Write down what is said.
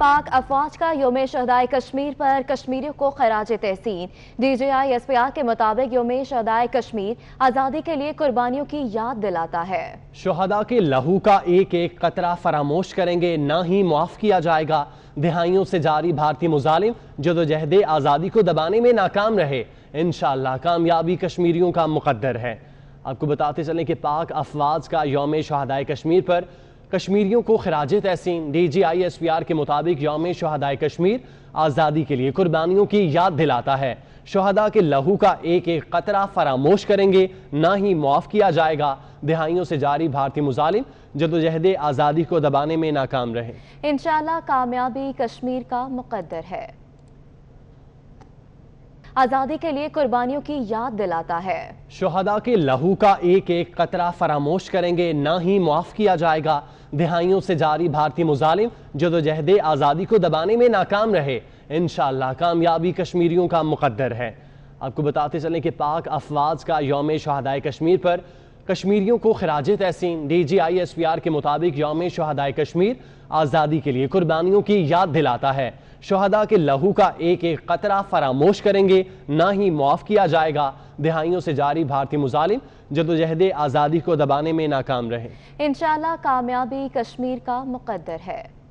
पाक अफवाज का योम शहदाय कश्मीर पर कश्मीरियों को खराज तहसीन D I S P R के मुताबिक योम शहदाय कश्मीर आज़ादी के लिए कुर्बानियों की याद दिलाता है शहदा के लहू का एक एक कतरा फरामोश करेंगे न ही मुआफ किया जाएगा दिहाइयों से जारी भारतीय मुजालिम जदोजहद आज़ादी को दबाने में नाकाम रहे इन कामयाबी कश्मीरियों का मुकदर है आपको बताते चलें कि पाक अफवाज का योम शहदाय कश्मीर पर कश्मीरियों को खराज तहसीन D G I S P R के मुताबिक योम शहदाय कश्मीर आज़ादी के लिए कुर्बानियों की याद दिलाता है शहदा के लहू का एक एक कतरा फरामोश करेंगे ना ही मुआफ़ किया जाएगा दिहाइयों से जारी भारतीय मुजालिम जदोजहद आज़ादी को दबाने में नाकाम रहे इन कामयाबी कश्मीर का मुकदर है आज़ादी के लिए कुर्बानियों की याद दिलाता है शोहदा के लहू का एक एक कतरा फरामोश करेंगे ना ही मुआफ किया जाएगा दिहाइयों से जारी भारतीय मुजालिम जदोजहद आज़ादी को दबाने में नाकाम रहे इन कामयाबी कश्मीरियों का मुकदर है आपको बताते चलें कि पाक अफवाज का योम शहदाय कश्मीर पर कश्मीरियों को खराज तहसीन D G I S P R के मुताबिक योम शहदाय कश्मीर आज़ादी के लिए कुर्बानियों की याद दिलाता है शहदा के लहू का एक एक कतरा फरामोश करेंगे ना ही मुआफ़ किया जाएगा दिहाइयों से जारी भारतीय मुजालिम जदोजहद आज़ादी को दबाने में नाकाम रहे इन कामयाबी कश्मीर का मुकदर है